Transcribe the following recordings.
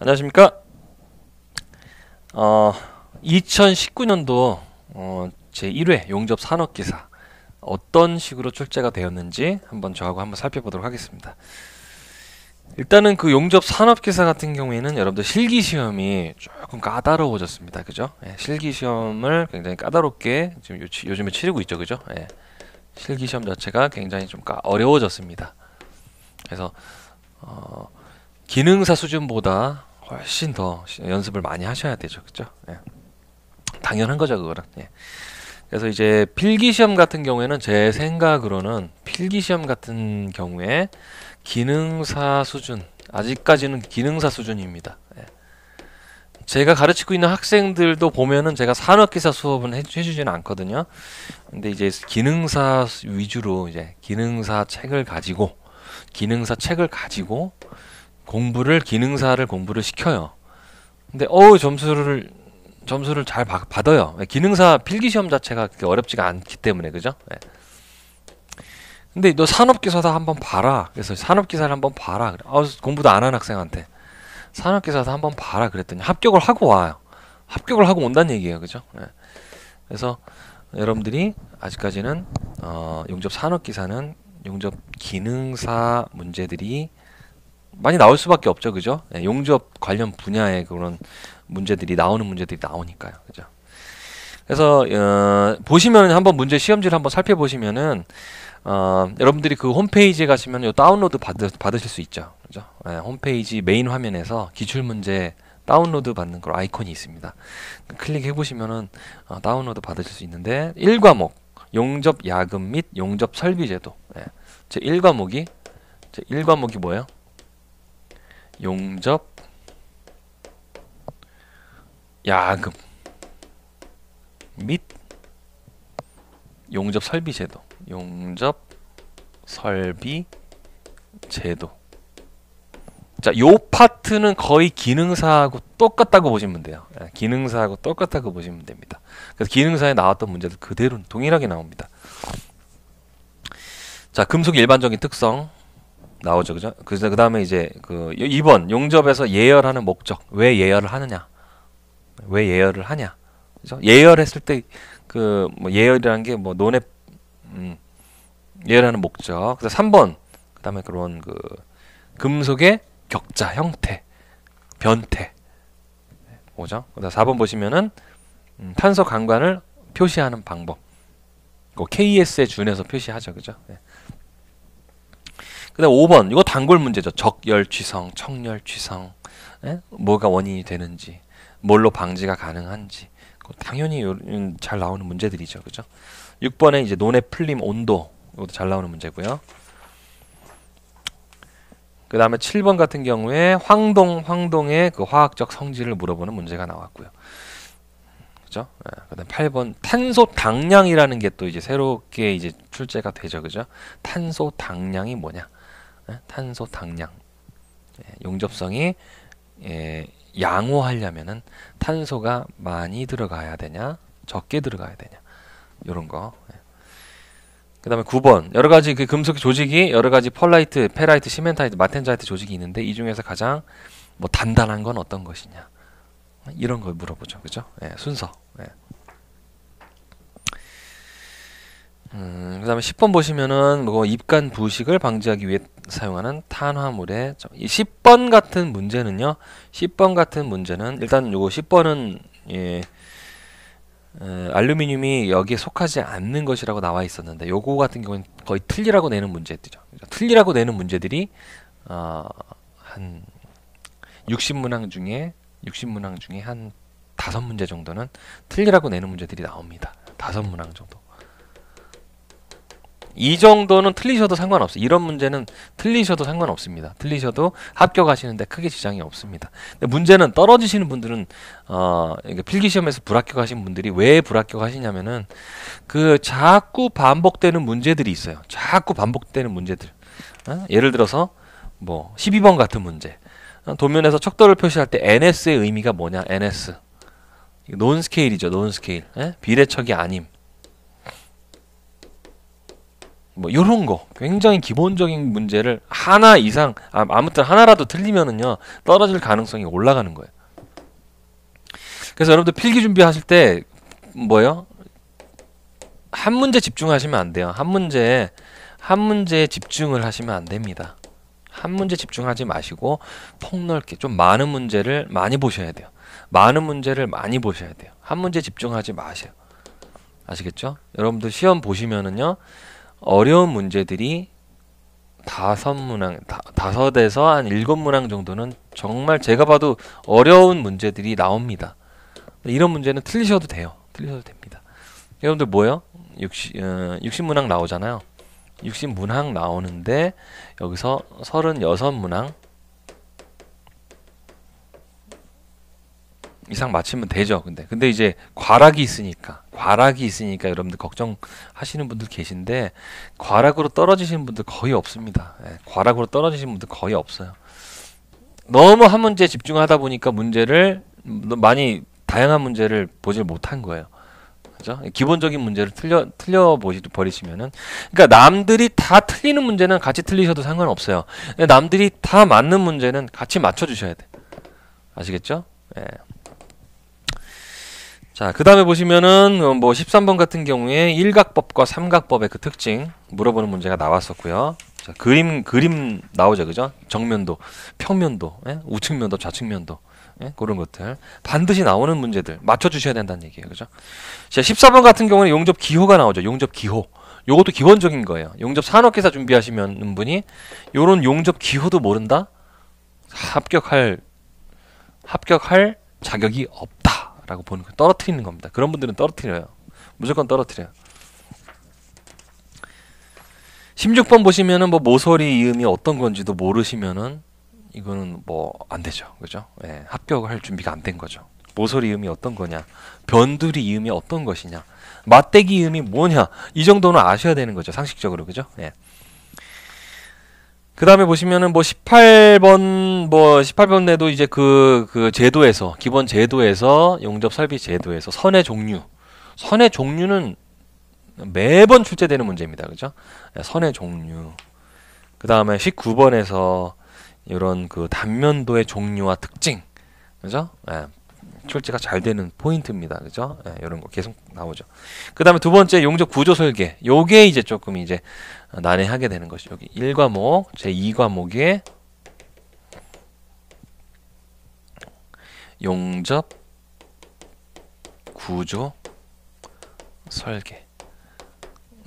안녕하십니까? 어, 2019년도 어, 제 1회 용접 산업 기사 어떤 식으로 출제가 되었는지 한번 저하고 한번 살펴보도록 하겠습니다. 일단은 그 용접 산업 기사 같은 경우에는 여러분들 실기 시험이 조금 까다로워졌습니다. 그죠? 예, 실기 시험을 굉장히 까다롭게 지금 요, 즘에 치르고 있죠. 그죠? 예, 실기 시험 자체가 굉장히 좀 까, 어려워졌습니다. 그래서 어, 기능사 수준보다 훨씬 더 연습을 많이 하셔야 되죠. 그죠? 예. 당연한 거죠, 그거는. 예. 그래서 이제 필기 시험 같은 경우에는 제 생각으로는 필기 시험 같은 경우에 기능사 수준, 아직까지는 기능사 수준입니다. 예. 제가 가르치고 있는 학생들도 보면은 제가 산업기사 수업은 해주지는 않거든요. 근데 이제 기능사 위주로 이제 기능사 책을 가지고 기능사 책을 가지고 공부를 기능사를 공부를 시켜요. 근데 어우 점수를 점수를 잘 받, 받아요. 기능사 필기 시험 자체가 그렇게 어렵지가 않기 때문에 그죠? 예. 근데 너 산업기사다 한번 봐라. 그래서 산업기사를 한번 봐라. 그래. 아, 공부도 안 한 학생한테 산업기사다 한번 봐라 그랬더니 합격을 하고 와요. 합격을 하고 온다는 얘기예요, 그죠? 예. 그래서 여러분들이 아직까지는 어, 용접 산업기사는 용접 기능사 문제들이 많이 나올 수밖에 없죠, 그죠? 예, 용접 관련 분야의 그런 문제들이 나오는 문제들이 나오니까요, 그죠? 그래서 어, 보시면 한번 문제 시험지를 한번 살펴보시면은 어, 여러분들이 그 홈페이지에 가시면 요 다운로드 받으, 받으실 수 있죠, 그죠? 예, 홈페이지 메인 화면에서 기출 문제 다운로드 받는 걸 아이콘이 있습니다. 클릭해 보시면은 어, 다운로드 받으실 수 있는데 1과목 용접 야금 및 용접 설비 제도 예, 제 1과목이 제 1과목이 뭐예요? 용접 야금 및 용접 설비 제도 용접 설비 제도 자, 요 파트는 거의 기능사하고 똑같다고 보시면 돼요. 예, 기능사하고 똑같다고 보시면 됩니다. 그래서 기능사에 나왔던 문제들 그대로 동일하게 나옵니다. 자, 금속 일반적인 특성. 나오죠. 그죠? 그래서 그다음에 이제 그 2번 용접에서 예열하는 목적. 왜 예열을 하느냐? 왜 예열을 하냐? 그죠? 예열했을 때 그 뭐 예열이라는 게 뭐 논의 음, 예열하는 목적. 그래서 3번. 그다음에 그런 그 금속의 격자 형태, 변태. 뭐죠? 그다음 4번 보시면은 음, 탄소 강관을 표시하는 방법. 그 KS에 준해서 표시하죠. 그죠? 네. 그다음 5번 이거 단골 문제죠. 적열취성, 청열취성 예? 뭐가 원인이 되는지, 뭘로 방지가 가능한지 당연히 요, 음, 잘 나오는 문제들이죠, 그죠? 6번에 이제 논의 풀림 온도 이것도 잘 나오는 문제고요. 그 다음에 7번 같은 경우에 황동, 황동의 그 화학적 성질을 물어보는 문제가 나왔고요. 그죠? 예, 그 다음 8번 탄소 당량이라는 게 또 이제 새롭게 이제 출제가 되죠. 그죠? 탄소 당량이 뭐냐? 네, 탄소 당량 예, 용접성이 예, 양호하려면 탄소가 많이 들어가야 되냐 적게 들어가야 되냐 이런 거. 예. 그 다음에 9번 여러 가지 그 금속 조직이 여러 가지 펄라이트, 페라이트, 시멘타이트, 마텐자이트 조직이 있는데 이 중에서 가장 뭐 단단한 건 어떤 것이냐 이런 걸 물어보죠, 그죠? 예, 순서. 예. 음, 그 다음에 10번 보시면은 뭐 입간 부식을 방지하기 위해 사용하는 탄화물의 10번 같은 문제는요. 10번 같은 문제는 일단 요거 10번은 예, 에, 알루미늄이 여기에 속하지 않는 것이라고 나와 있었는데 요거 같은 경우는 거의 틀리라고 내는 문제들이죠. 그러니까 틀리라고 내는 문제들이 어, 한 60문항 중에 60문항 중에 한 다섯 문제 정도는 틀리라고 내는 문제들이 나옵니다. 다 문항 정도. 이 정도는 틀리셔도 상관없어요. 이런 문제는 틀리셔도 상관없습니다. 틀리셔도 합격하시는데 크게 지장이 없습니다. 근데 문제는 떨어지시는 분들은 어, 필기시험에서 불합격하신 분들이 왜 불합격하시냐면은 그 자꾸 반복되는 문제들이 있어요. 자꾸 반복되는 문제들. 어? 예를 들어서 뭐 12번 같은 문제. 어, 도면에서 척도를 표시할 때 NS의 의미가 뭐냐? NS. 논 스케일이죠. 논 스케일. 에? 예? 비례척이 아님. 뭐 요런 거 굉장히 기본적인 문제를 하나 이상 아, 아무튼 하나라도 틀리면은요 떨어질 가능성이 올라가는 거예요. 그래서 여러분들 필기 준비하실 때 뭐요? 한 문제 집중하시면 안 돼요. 한 문제에 한 문제에 집중을 하시면 안 됩니다. 한 문제 집중하지 마시고 폭넓게 좀 많은 문제를 많이 보셔야 돼요. 많은 문제를 많이 보셔야 돼요. 한 문제 집중하지 마세요. 아시겠죠? 여러분들 시험 보시면은요. 어려운 문제들이 다섯 문항, 다, 섯에서한 일곱 문항 정도는 정말 제가 봐도 어려운 문제들이 나옵니다. 이런 문제는 틀리셔도 돼요. 틀리셔도 됩니다. 여러분들 뭐예요? 60, 어, 60문항 나오잖아요. 60문항 나오는데 여기서 36문항 이상 맞히면 되죠. 근데 근데 이제 과락이 있으니까 과락이 있으니까 여러분들 걱정하시는 분들 계신데 과락으로 떨어지시는 분들 거의 없습니다. 예, 과락으로 떨어지시는 분들 거의 없어요. 너무 한 문제 집중하다 보니까 문제를 많이 다양한 문제를 보질 못한 거예요. 그죠? 기본적인 문제를 틀려 틀려 보시 버리시면은 그러니까 남들이 다 틀리는 문제는 같이 틀리셔도 상관없어요. 남들이 다 맞는 문제는 같이 맞춰 주셔야 돼. 아시겠죠? 예. 자, 그 다음에 보시면은 어, 뭐 13번 같은 경우에 일각법과 삼각법의 그 특징 물어보는 문제가 나왔었고요. 자, 그림 그림 나오죠, 그죠? 정면도, 평면도, 예? 우측면도, 좌측면도 예? 그런 것들 반드시 나오는 문제들 맞춰 주셔야 된다는 얘기예요, 그죠? 자, 14번 같은 경우는 용접 기호가 나오죠, 용접 기호. 요것도 기본적인 거예요. 용접 산업기사 준비하시면 분이 요런 용접 기호도 모른다? 합격할 합격할 자격이 없다. 라고 보는 거 떨어뜨리는 겁니다. 그런 분들은 떨어뜨려요. 무조건 떨어뜨려요. 16번 보시면은 뭐 모서리 이음이 어떤 건지도 모르시면은 이거는 뭐 안 되죠. 그죠? 예, 합격할 준비가 안 된 거죠. 모서리 이음이 어떤 거냐? 변두리 이음이 어떤 것이냐? 맞대기 이음이 뭐냐? 이 정도는 아셔야 되는 거죠. 상식적으로. 그죠? 예. 그 다음에 보시면은 뭐 18번 뭐 18번에도 이제 그그 그 제도에서 기본 제도에서 용접 설비 제도에서 선의 종류 선의 종류는 매번 출제되는 문제입니다. 그죠? 네, 선의 종류. 그 다음에 19번에서 이런 그 단면도의 종류와 특징. 그죠? 예, 출제가 잘 되는 포인트입니다. 그죠? 예, 이런 거 계속 나오죠. 그 다음에 두 번째 용접 구조 설계. 요게 이제 조금 이제 난해하게 되는 것이 여기 1과목, 제2과목에 용접, 구조, 설계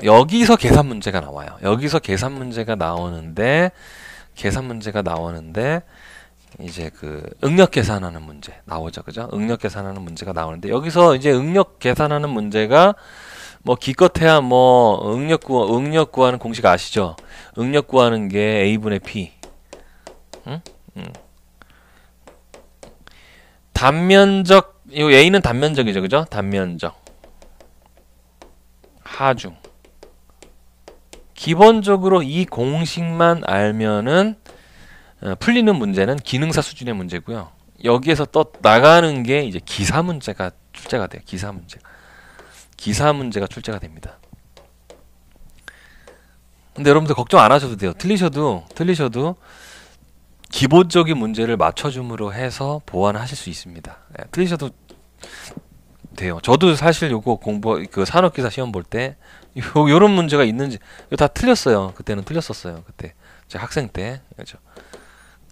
여기서 계산 문제가 나와요. 여기서 계산 문제가 나오는데 계산 문제가 나오는데 이제 그 응력 계산하는 문제 나오죠. 그죠? 응력 계산하는 문제가 나오는데 여기서 이제 응력 계산하는 문제가 뭐 기껏해야 뭐 응력 구 응력 구하는 공식 아시죠? 응력 구하는 게 a분의 p. 단면적 이 a는 단면적이죠, 그죠? 단면적 하중. 기본적으로 이 공식만 알면은 어, 풀리는 문제는 기능사 수준의 문제고요. 여기에서 또 나가는 게 이제 기사 문제가 출제가 돼요. 기사 문제. 기사 문제가 출제가 됩니다. 근데 여러분들 걱정 안 하셔도 돼요. 틀리셔도 틀리셔도 기본적인 문제를 맞춰줌으로 해서 보완하실 수 있습니다. 네, 틀리셔도 돼요. 저도 사실 요거 공부 그 산업기사 시험 볼 때 요런 문제가 있는지 다 틀렸어요. 그때는 틀렸었어요. 그때 제 학생 때 그렇죠.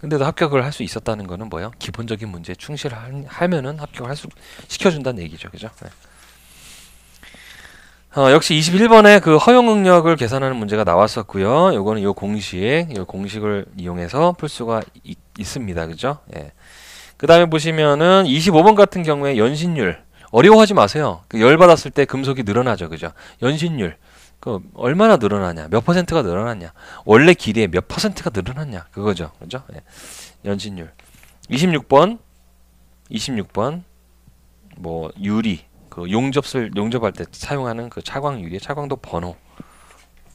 근데도 합격을 할 수 있었다는 거는 뭐예요? 기본적인 문제 충실하면은 합격을 할 수 시켜준다는 얘기죠, 그죠? 네. 어, 역시 21번에 그 허용 응력을 계산하는 문제가 나왔었고요. 요거는 요 공식, 요 공식을 이용해서 풀 수가 있, 습니다 그죠? 예. 그 다음에 보시면은 25번 같은 경우에 연신율. 어려워하지 마세요. 그 열 받았을 때 금속이 늘어나죠. 그죠? 연신율. 그 얼마나 늘어나냐? 몇 퍼센트가 늘어났냐? 원래 길이의 몇 퍼센트가 늘어났냐? 그거죠. 그죠? 예. 연신율. 26번 26번 뭐 유리 그 용접을 용접할 때 사용하는 그 차광 유리 차광도 번호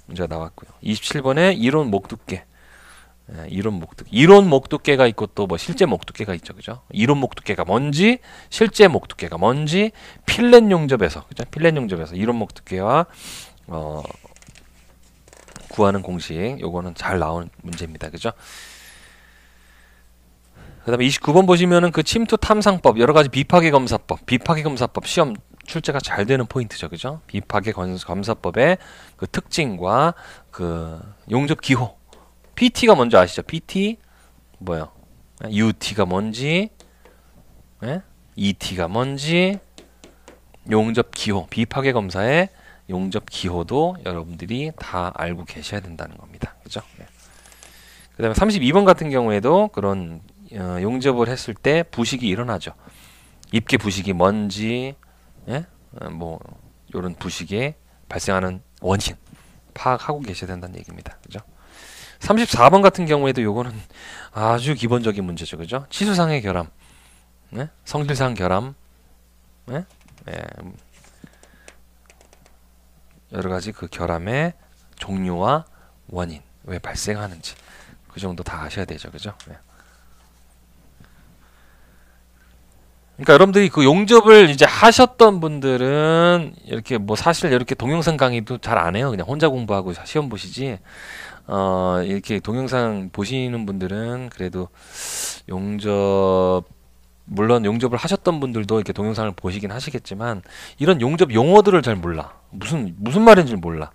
문제가 나왔고요. 27번에 이론 목두께 예, 이론 목두께 이론 목두께가 있고 또 뭐 실제 목두께가 있죠, 그죠? 이론 목두께가 뭔지 실제 목두께가 뭔지 필렛 용접에서 그죠? 필렛 용접에서 이론 목두께와 어, 구하는 공식 요거는 잘 나온 문제입니다, 그죠? 그 다음에 29번 보시면은 그 침투 탐상법, 여러 가지 비파괴 검사법, 비파괴 검사법 시험 출제가 잘 되는 포인트죠. 그죠? 비파괴 검사법의 그 특징과 그 용접 기호. PT가 뭔지 아시죠? PT 뭐요? UT가 뭔지 예? ET가 뭔지 용접 기호, 비파괴 검사의 용접 기호도 여러분들이 다 알고 계셔야 된다는 겁니다. 그죠? 예. 그 다음에 32번 같은 경우에도 그런 어, 용접을 했을 때 부식이 일어나죠. 입계 부식이 뭔지, 예? 어, 뭐요런 부식에 발생하는 원인 파악하고 계셔야 된다는 얘기입니다. 그죠? 34번 같은 경우에도 요거는 아주 기본적인 문제죠. 그죠? 치수상의 결함. 예? 성질상 결함. 예? 예. 음. 여러 가지 그 결함의 종류와 원인 왜 발생하는지 그 정도 다 아셔야 되죠. 그죠? 예. 그러니까 여러분들이 그 용접을 이제 하셨던 분들은 이렇게 뭐 사실 이렇게 동영상 강의도 잘 안 해요. 그냥 혼자 공부하고 시험 보시지. 어, 이렇게 동영상 보시는 분들은 그래도 용접 물론 용접을 하셨던 분들도 이렇게 동영상을 보시긴 하시겠지만 이런 용접 용어들을 잘 몰라. 무슨 무슨 말인지 몰라.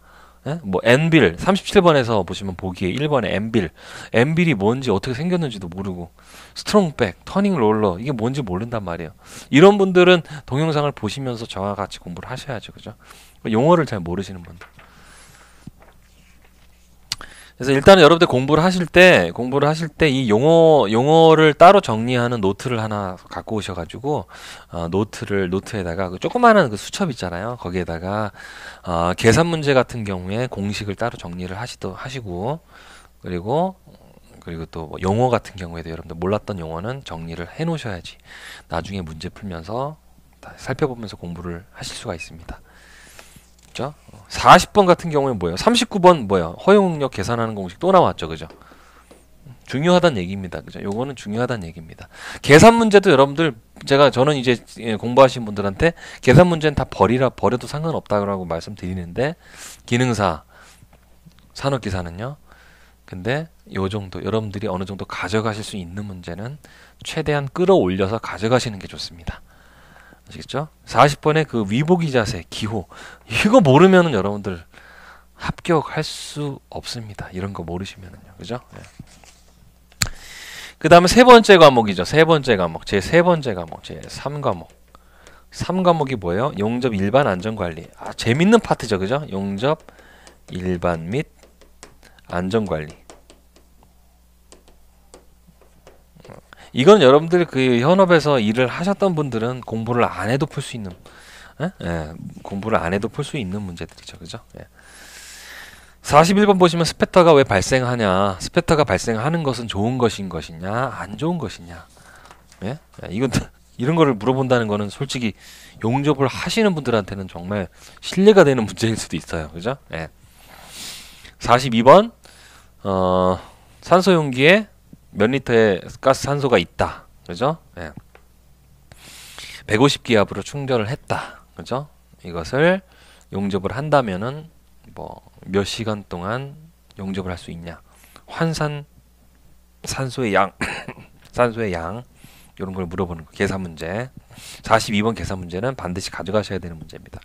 예? 뭐 엔빌 37번에서 보시면 보기에 1번에 엔빌 엔빌이 뭔지 어떻게 생겼는지도 모르고 스트롱백 터닝 롤러 이게 뭔지 모른단 말이에요 이런 분들은 동영상을 보시면서 저와 같이 공부를 하셔야죠 그죠 용어를 잘 모르시는 분들 그래서 일단은 여러분들 공부를 하실 때 공부를 하실 때 이 용어 용어를 따로 정리하는 노트를 하나 갖고 오셔가지고 어, 노트를 노트에다가 그 조그마한 그 수첩 있잖아요 거기에다가 어, 계산 문제 같은 경우에 공식을 따로 정리를 하시도 하시고 그리고 그리고 또뭐 용어 같은 경우에도 여러분들 몰랐던 용어는 정리를 해 놓으셔야지 나중에 문제 풀면서 살펴보면서 공부를 하실 수가 있습니다. 그렇죠? 40번 같은 경우에 뭐예요? 39번 뭐예요허용력 계산하는 공식 또 나왔죠. 그죠? 중요하단 얘기입니다. 그죠? 요거는 중요하단 얘기입니다. 계산 문제도 여러분들 제가 저는 이제 예, 공부하신 분들한테 계산 문제는 다 버리라 버려도 상관없다고 말씀드리는데 기능사 산업 기사는요. 근데 요 정도 여러분들이 어느 정도 가져가실 수 있는 문제는 최대한 끌어올려서 가져가시는 게 좋습니다. 아시겠죠? 40번의 그위복이 자세, 기호. 이거 모르면 여러분들 합격할 수 없습니다. 이런 거 모르시면은요. 그죠? 네. 그 다음에 세 번째 과목이죠. 세 번째 과목. 제 세 번째 과목. 제 3과목. 3과목이 뭐예요? 용접 일반 안전관리. 아, 재밌는 파트죠. 그죠? 용접 일반 및 안전관리. 이건 여러분들 그 현업에서 일을 하셨던 분들은 공부를 안 해도 풀 수 있는 예? 예, 공부를 안 해도 풀 수 있는 문제들이죠. 그죠? 예. 41번 보시면 스페타가 왜 발생하냐? 스페타가 발생하는 것은 좋은 것인 것이냐? 안 좋은 것이냐? 예? 예 이건 이런 거를 물어본다는 거는 솔직히 용접을 하시는 분들한테는 정말 신뢰가 되는 문제일 수도 있어요. 그죠? 예. 42번 어, 산소 용기에 몇 리터의 가스 산소가 있다. 그죠? 예. 150 기압으로 충전을 했다. 그죠? 이것을 용접을 한다면은 뭐 몇 시간 동안 용접을 할 수 있냐? 환산 산소의 양 산소의 양 이런 걸 물어보는 거. 계산 문제. 42번 계산 문제는 반드시 가져가셔야 되는 문제입니다.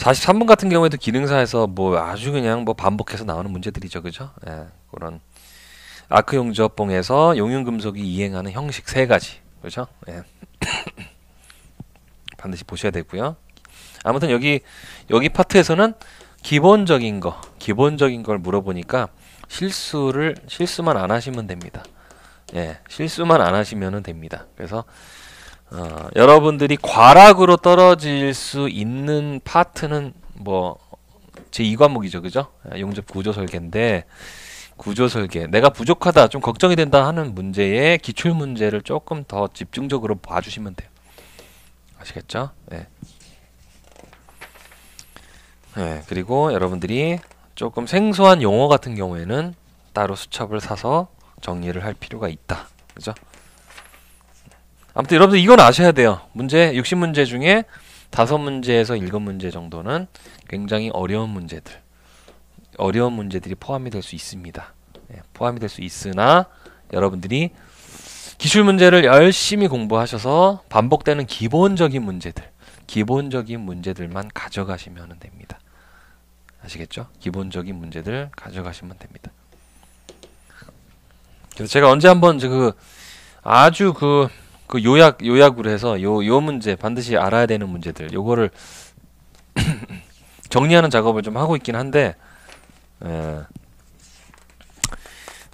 4 3번 같은 경우에도 기능사에서 뭐 아주 그냥 뭐 반복해서 나오는 문제들이죠. 그죠? 예, 그런 아크 용접봉에서 용융 금속이 이행하는 형식 세 가지. 그죠? 예. 반드시 보셔야 되고요. 아무튼 여기 여기 파트에서는 기본적인 거, 기본적인 걸 물어보니까 실수를 실수만 안 하시면 됩니다. 예, 실수만 안 하시면은 됩니다. 그래서 어, 여러분들이 과락으로 떨어질 수 있는 파트는 뭐 제 2과목이죠. 그죠? 예, 용접 구조 설계인데 구조 설계. 내가 부족하다, 좀 걱정이 된다 하는 문제에 기출 문제를 조금 더 집중적으로 봐 주시면 돼요. 아시겠죠? 네. 네, 그리고 여러분들이 조금 생소한 용어 같은 경우에는 따로 수첩을 사서 정리를 할 필요가 있다. 그죠? 아무튼 여러분들 이건 아셔야 돼요. 문제 60문제 중에 다섯 문제에서 일곱 문제 정도는 굉장히 어려운 문제들, 어려운 문제들이 포함이 될 수 있습니다. 예, 포함이 될 수 있으나 여러분들이 기출 문제를 열심히 공부하셔서 반복되는 기본적인 문제들, 기본적인 문제들만 가져가시면 됩니다. 아시겠죠? 기본적인 문제들 가져가시면 됩니다. 그래서 제가 언제 한번 그 아주 그그 요약 요약으로 해서 요 요 문제 반드시 알아야 되는 문제들 요거를 정리하는 작업을 좀 하고 있긴 한데 예.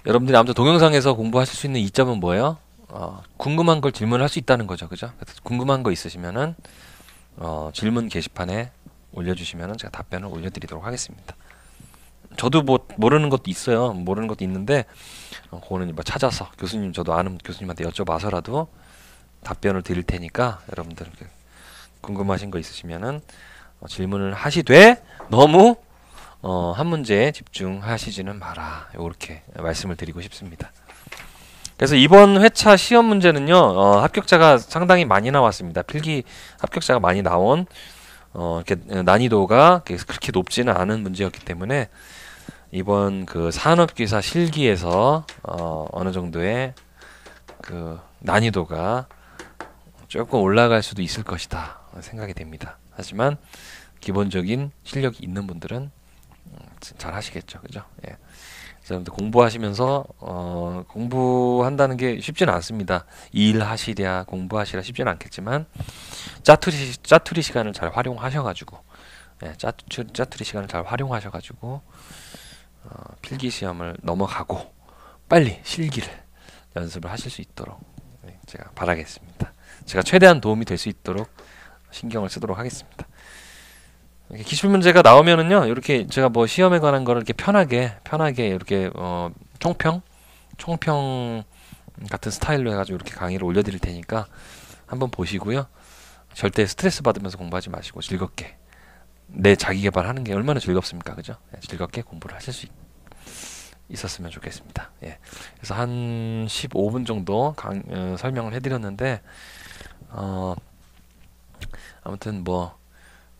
여러분들이 아무튼 동영상에서 공부하실 수 있는 이점은 뭐예요? 어, 궁금한 걸 질문할 수 있다는 거죠, 그죠? 궁금한 거 있으시면은 어, 질문 게시판에 올려주시면은 제가 답변을 올려드리도록 하겠습니다. 저도 뭐 모르는 것도 있어요. 모르는 것도 있는데 어, 그거는 뭐 찾아서 교수님 저도 아는 교수님한테 여쭤봐서라도 답변을 드릴 테니까 여러분들 그 궁금하신 거 있으시면은 어, 질문을 하시되 너무 어, 한 문제에 집중하시지는 마라. 이렇게 말씀을 드리고 싶습니다. 그래서 이번 회차 시험 문제는요, 어, 합격자가 상당히 많이 나왔습니다. 필기 합격자가 많이 나온, 어, 이렇게 난이도가 그렇게 높지는 않은 문제였기 때문에 이번 그 산업기사 실기에서 어, 어느 정도의 그 난이도가 조금 올라갈 수도 있을 것이다 생각이 됩니다. 하지만 기본적인 실력이 있는 분들은 음, 잘 하시겠죠, 그죠? 예. 여러분들 공부하시면서 어, 공부한다는 게 쉽지는 않습니다. 일하시랴 공부하시랴 쉽지는 않겠지만 짜투리 짜투리 시간을 잘 활용하셔가지고 예, 짜, 짜투리 시간을 잘 활용하셔가지고 어, 필기 시험을 넘어가고 빨리 실기를 연습을 하실 수 있도록 네, 제가 바라겠습니다. 제가 최대한 도움이 될 수 있도록 신경을 쓰도록 하겠습니다. 기출 문제가 나오면은요, 이렇게 제가 뭐 시험에 관한 거를 이렇게 편하게, 편하게 이렇게 어, 총평, 총평 같은 스타일로 해가지고 이렇게 강의를 올려드릴 테니까 한번 보시고요. 절대 스트레스 받으면서 공부하지 마시고 즐겁게 내 자기 개발하는 게 얼마나 즐겁습니까, 그죠? 예, 즐겁게 공부를 하실 수 있, 있었으면 좋겠습니다. 예. 그래서 한 15분 정도 강, 어, 설명을 해드렸는데. 어, 아무튼 뭐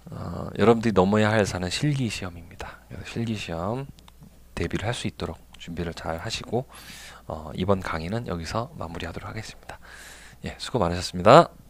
어, 여러분들이 넘어야 할 사는 실기 시험입니다. 실기 시험 대비를 할 수 있도록 준비를 잘 하시고 어, 이번 강의는 여기서 마무리하도록 하겠습니다. 예, 수고 많으셨습니다.